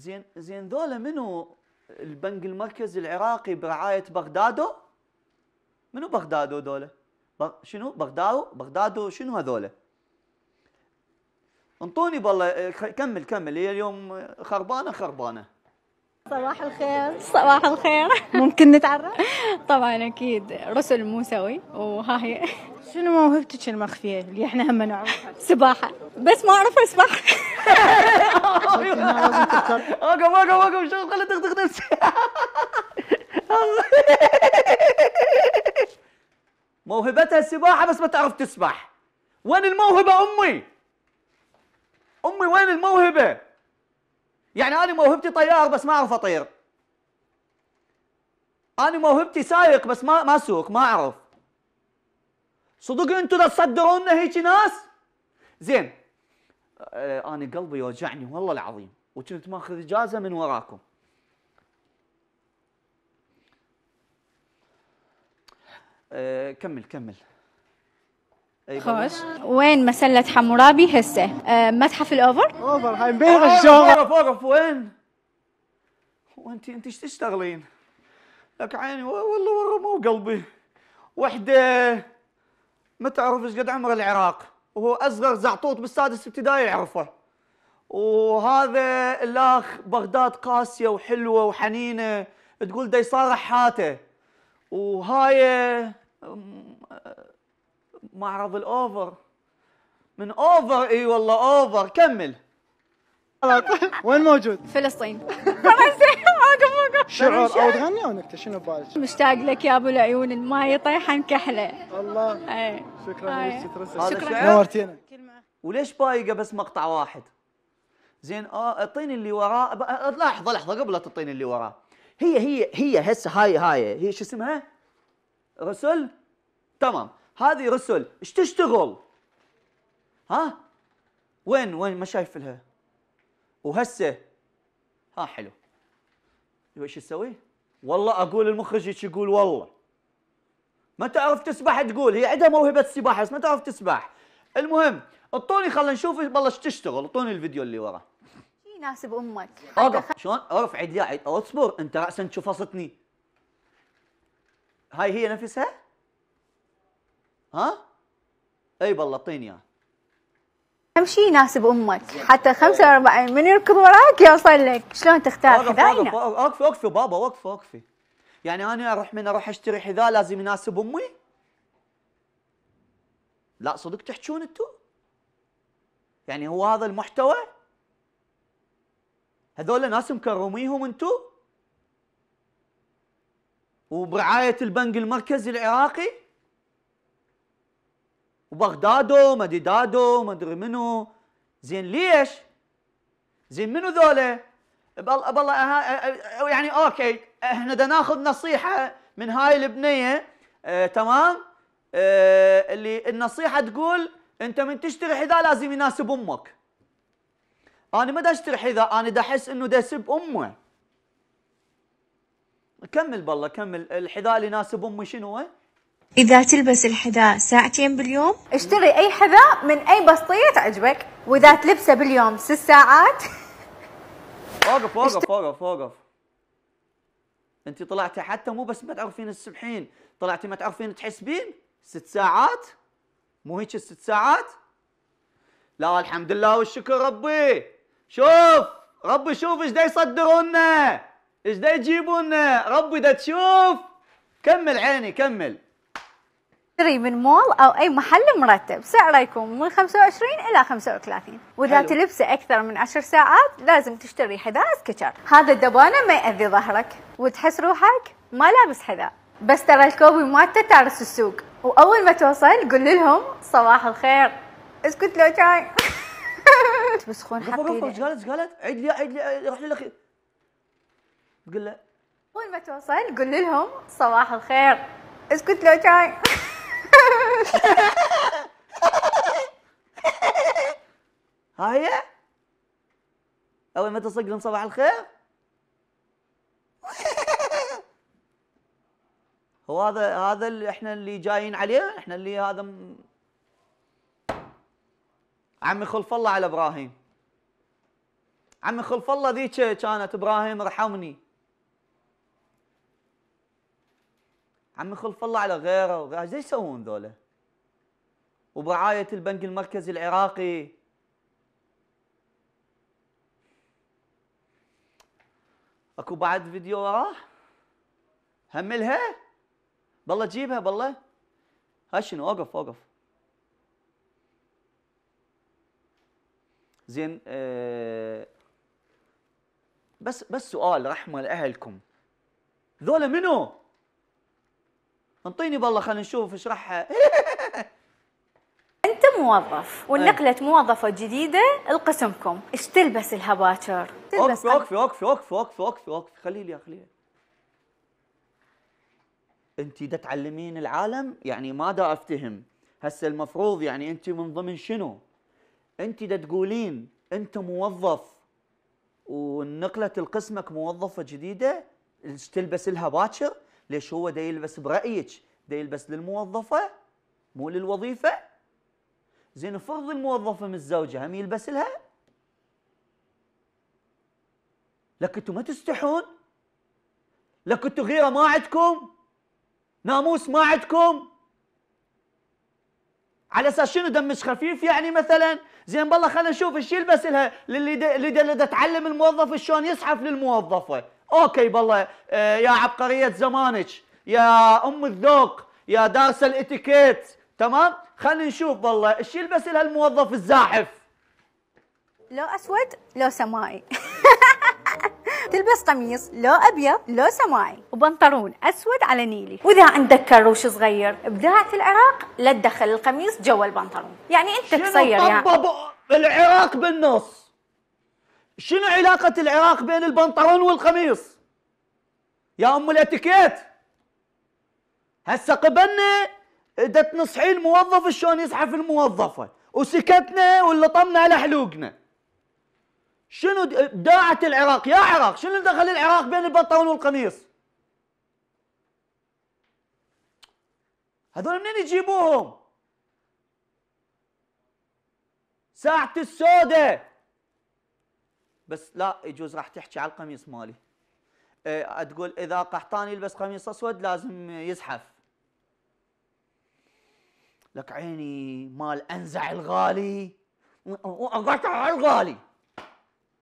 زين زين ذولا منو البنك المركزي العراقي برعايه بغدادو؟ منو بغدادو ذولا؟ شنو بغدادو بغدادو شنو هذولا؟ انطوني بالله كمل كمل هي اليوم خربانه خربانه صباح الخير صباح الخير ممكن نتعرف؟ طبعا اكيد رسل موسوي وها هي شنو موهبتك المخفيه اللي احنا هم نعرفها؟ سباحه بس ما اعرف اسبح اكثر وقف وقف وقف شو خلي تخدق نفسي موهبتها السباحه بس ما تعرف تسبح وين الموهبه امي امي وين الموهبه يعني انا موهبتي طيار بس ما اعرف اطير انا موهبتي سايق بس ما ما اسوق ما اعرف صدق انتم تصدرون هيك ناس زين أه، انا قلبي يوجعني والله العظيم وكنت ماخذ اجازه من وراكم آه، كمل كمل خوش وين مسلة حمورابي هسه أه متحف الاوفر اوفر هاي مبيغ الشغل اعرف اعرف وين وانت انت ايش تشتغلين لك عيني والله ورا مو قلبي وحده ما تعرف ايش قد عمر العراق وهو اصغر زعطوط بالسادس ابتدائي يعرفه وهذا الاخ بغداد قاسيه وحلوه وحنينه تقول دا يصارح حاته وهاي معرض الاوفر من اوفر اي والله اوفر كمل وين موجود؟ فلسطين شعور او تغني او نكته شنو ببالك؟ مشتاق لك يا ابو العيون الماي طيحه كحله الله إيه. شكرا إيه. شكرا نورتينا وليش بايقه بس مقطع واحد؟ زين اه اعطيني اللي وراه آه، لحظه لحظه قبل لا تعطيني اللي وراه هي هي هي هسه هاي هاي هي شو اسمها؟ رسل تمام هذه رسل ايش تشتغل؟ ها؟ وين وين ما شايف لها وهسه ها حلو ايش تسوي؟ والله اقول المخرج ايش يقول والله ما تعرف تسبح تقول هي عندها موهبه السباحه بس ما تعرف تسبح المهم اعطوني خلينا نشوف ايش تشتغل اعطوني الفيديو اللي وراه يناسب امك اوقف شلون ارفع يدي اصبر انت راسا شفصتني هاي هي نفسها ها اي بالله اعطيني اياها اهم شيء يناسب امك حتى 45 من يركض وراك يوصل لك شلون تختار حذائنا اوقف اوقف بابا وقف وقف يعني انا اروح من اروح اشتري حذاء لازم يناسب امي لا صدق تحجون انتم يعني هو هذا المحتوى هذول ناس مكرميهم انتو وبرعاية البنك المركزي العراقي وبغدادو مديدادو مدري منو زين ليش؟ زين منو ذولا؟ بالله أه- أه- يعني اوكي احنا دا ناخذ نصيحه من هاي البنيه اه تمام اه اللي النصيحه تقول انت من تشتري حذاء لازم يناسب امك انا ما اشتري حذاء انا دا احس انه دا يسب امه كمل بالله كمل الحذاء اللي يناسب امي شنو إذا تلبس الحذاء ساعتين باليوم اشتري أي حذاء من أي بسطية تعجبك وإذا تلبسه باليوم ست ساعات وقف وقف وقف وقف أنت طلعتي حتى مو بس ما تعرفين السبحين طلعتي ما تعرفين تحسبين ست ساعات مو هيك الست ساعات لا الحمد لله والشكر ربي شوف ربي شوف ايش دا يصدرونا ايش دا يجيبونا ربي دا تشوف كمل عيني كمل تشتري من مول او اي محل مرتب سعره يكون من 25 الى 35 واذا تلبسه اكثر من 10 ساعات لازم تشتري حذاء سكتشر هذا الدبانه ما ياذي ظهرك وتحس روحك ما لابس حذاء بس ترى الكوبي مالته تعرس السوق واول ما توصل قول لهم صباح الخير اسكت لو جاي قلت بس خون حكي ايش قالت شقالت قالت؟ عيد لي عيد لي روح للأخير تقول له اول ما توصل قول لهم صباح الخير اسكت لو شاي ها هي اول ما تصق لهم صباح الخير هو هذا هذا اللي احنا اللي جايين عليه احنا اللي هذا م... عمي خلف الله على ابراهيم عمي خلف الله ذيك كانت ابراهيم ارحمني عمي خلف الله على غيره وغيره ايش يسوون ذولا وبرعايه البنك المركزي العراقي اكو بعد فيديو وراه هملها بالله جيبها بالله ها شنو اوقف اوقف زين آه بس بس سؤال رحمه لاهلكم ذولا منو؟ انطيني بالله خلينا نشوف اشرحها انت موظف والنقلة موظفة جديدة لقسمكم، ايش تلبس باكر؟ تلبس اوقفي اوقفي اوقفي اوقفي اوقفي اوقفي خلي لي لي انت دا تعلمين العالم يعني ما دا افتهم هسه المفروض يعني انت من ضمن شنو؟ انت دا تقولين انت موظف ونقلت لقسمك موظفه جديده تلبس لها باكر ليش هو دا يلبس برايك دا يلبس للموظفه مو للوظيفه زين فرض الموظفه متزوجه هم يلبس لها لك انتم ما تستحون لك انتم غيره ما عندكم ناموس ما عندكم على اساس شنو دمش خفيف يعني مثلا زين بالله خلينا نشوف ايش يلبس لها اللي تعلم الموظف شلون يسحف للموظفه اوكي بالله آه يا عبقريه زمانك يا ام الذوق يا دارسه الاتيكيت تمام خلينا نشوف بالله ايش يلبس لها الموظف الزاحف لو اسود لو سمائي تلبس قميص لو ابيض لو سماعي وبنطلون اسود على نيلي واذا عندك كروش صغير بذات العراق لا تدخل القميص جوا البنطلون يعني انت قصير يعني العراق بالنص شنو علاقة العراق بين البنطلون والقميص؟ يا ام الاتيكيت هسه قبلنا دا تنصحين موظف شلون يزحف الموظفه وسكتنا ولا طمنا على حلوقنا شنو ابداعة العراق يا عراق شنو دخل العراق بين البطاون والقميص هذول منين يجيبوهم ساعة السودة بس لا يجوز راح تحكي على القميص مالي إيه، تقول اذا قحطان يلبس قميص اسود لازم يزحف لك عيني مال انزع الغالي وقطع الغالي